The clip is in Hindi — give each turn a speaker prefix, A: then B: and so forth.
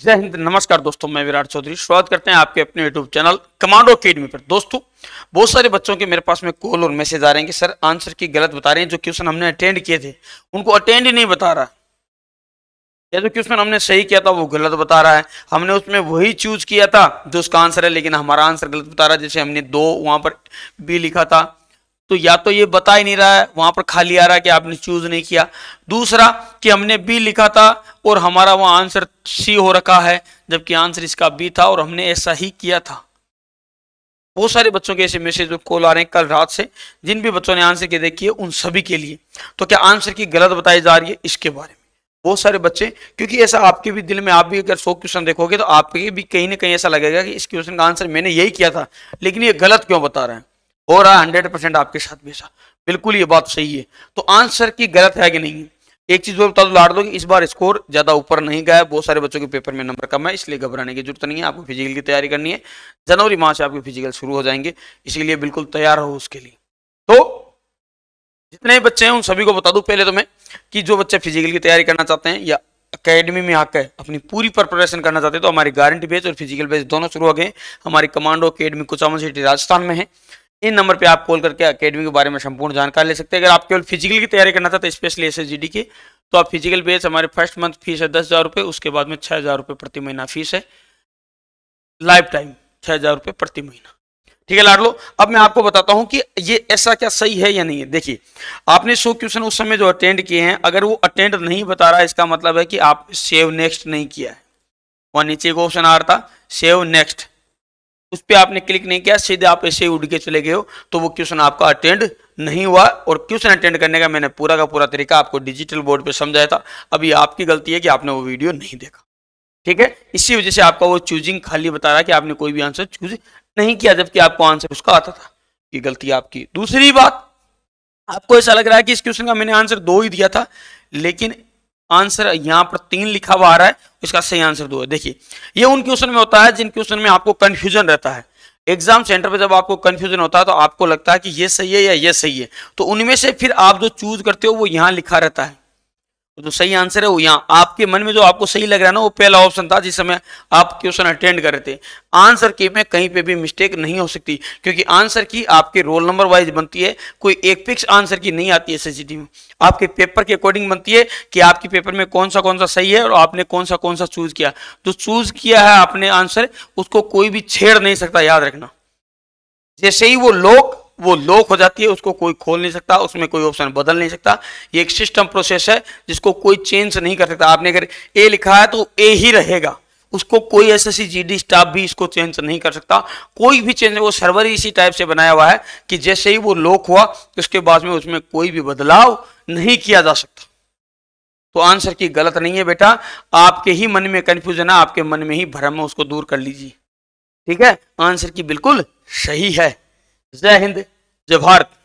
A: जय हिंद नमस्कार दोस्तों मैं विराट चौधरी स्वागत करते हैं आपके अपने यूट्यूब चैनल कमांडो अकेडमी पर दोस्तों बहुत सारे बच्चों के मेरे पास में कॉल और मैसेज आ रहे हैं कि सर आंसर की गलत बता रहे हैं जो क्वेश्चन हमने अटेंड किए थे उनको अटेंड ही नहीं बता रहा या जो क्वेश्चन हमने सही किया था वो गलत बता रहा है हमने उसमें वही चूज किया था जो उसका आंसर है लेकिन हमारा आंसर गलत बता रहा है जैसे हमने दो वहां पर बी लिखा था तो या तो ये बता ही नहीं रहा है वहां पर खाली आ रहा है कि आपने चूज नहीं किया दूसरा कि हमने बी लिखा था और हमारा वहां आंसर सी हो रखा है जबकि आंसर इसका बी था और हमने ऐसा ही किया था बहुत सारे बच्चों के ऐसे मैसेज कॉल आ रहे हैं कल रात से जिन भी बच्चों ने आंसर के देखिए उन सभी के लिए तो क्या आंसर की गलत बताई जा रही है इसके बारे में बहुत सारे बच्चे क्योंकि ऐसा आपके भी दिल में आप भी अगर सौ क्वेश्चन देखोगे तो आपके भी कहीं ना कहीं ऐसा लगेगा कि इस क्वेश्चन का आंसर मैंने यही किया था लेकिन ये गलत क्यों बता रहे हैं हो रहा हंड्रेड परसेंट आपके साथ भेजा बिल्कुल ये बात सही है तो आंसर की गलत है कि नहीं एक चीज और बता दो लाड़ दो कि इस बार स्कोर ज्यादा ऊपर नहीं गया है बहुत सारे बच्चों के पेपर में नंबर कम है इसलिए घबराने की जरूरत नहीं है आपको फिजिकल की तैयारी करनी है जनवरी माह से आपके फिजिकल शुरू हो जाएंगे इसीलिए बिल्कुल तैयार हो उसके लिए तो जितने बच्चे हैं उन सभी को बता दूं पहले तो मैं कि जो बच्चे फिजिकल की तैयारी करना चाहते हैं या अकेडमी में आकर अपनी पूरी प्रिपरेशन करना चाहते हैं तो हमारी गारंटी बेच और फिजिकल बेच दोनों शुरू हो गए हमारी commando academy Kuchaman city Rajasthan में है इन नंबर पे आप कॉल करके अकेडमी के बारे में संपूर्ण जानकारी ले सकते हैं अगर आप केवल फिजिकल की तैयारी करना चाहते तो स्पेशली एस की तो आप फिजिकल बेस हमारे फर्स्ट मंथ फीस है दस हज़ार रुपये उसके बाद में छः हज़ार रुपये प्रति महीना फीस है लाइफ टाइम छः हज़ार रुपये प्रति महीना ठीक है लाडलो अब मैं आपको बताता हूँ कि ये ऐसा क्या सही है या नहीं है देखिए आपने सो क्वेश्चन उस समय जो अटेंड किए हैं अगर वो अटेंड नहीं बता रहा इसका मतलब है कि आप सेव नेक्स्ट नहीं किया है और नीचे एक ऑप्शन आ रहा था सेव नेक्स्ट उस पर आपने क्लिक नहीं किया सीधे आप ऐसे ही उड़ के चले गए हो तो वो क्वेश्चन आपका अटेंड नहीं हुआ और क्वेश्चन अटेंड करने का मैंने पूरा का पूरा तरीका आपको डिजिटल बोर्ड पर समझाया था अभी आपकी गलती है कि आपने वो वीडियो नहीं देखा ठीक है इसी वजह से आपका वो चूजिंग खाली बता रहा है कि आपने कोई भी आंसर चूज नहीं किया जबकि आपको आंसर उसका आता था ये गलती आपकी दूसरी बात आपको ऐसा लग रहा है कि इस क्वेश्चन का मैंने आंसर दो ही दिया था लेकिन आंसर यहाँ पर तीन लिखा हुआ आ रहा है इसका सही आंसर दो है देखिए ये उन क्वेश्चन में होता है जिन क्वेश्चन में आपको कंफ्यूजन रहता है एग्जाम सेंटर पे जब आपको कंफ्यूजन होता है तो आपको लगता है कि ये सही है या ये सही है तो उनमें से फिर आप जो चूज करते हो वो यहाँ लिखा रहता है तो जो सही आंसर है वो यहाँ आपके मन में जो आपको सही लग रहा है ना वो पहला ऑप्शन था जिस समय आप क्वेश्चन अटेंड कर रहे थे आंसर की में कहीं पे भी मिस्टेक नहीं हो सकती क्योंकि आंसर की आपके रोल नंबर वाइज बनती है कोई एक फिक्स आंसर की नहीं आती है एस में आपके पेपर के अकॉर्डिंग बनती है कि आपके पेपर में कौन सा कौन सा सही है और आपने कौन सा कौन सा चूज किया जो चूज किया है आपने आंसर उसको कोई भी छेड़ नहीं सकता याद रखना जैसे ही वो लोग वो लॉक हो जाती है उसको कोई खोल नहीं सकता उसमें कोई ऑप्शन बदल नहीं सकता ये एक सिस्टम प्रोसेस है जिसको कोई चेंज नहीं कर सकता आपने अगर ए लिखा है तो ए ही रहेगा उसको कोई एस एस जीडी स्टाफ भी इसको चेंज नहीं कर सकता कोई भी चेंज वो सर्वर इसी टाइप से बनाया हुआ है कि जैसे ही वो लॉक हुआ उसके बाद में उसमें कोई भी बदलाव नहीं किया जा सकता तो आंसर की गलत नहीं है बेटा आपके ही मन में कंफ्यूजन है आपके मन में ही भ्रम है उसको दूर कर लीजिए ठीक है आंसर की बिल्कुल सही है जय हिंद जय भारत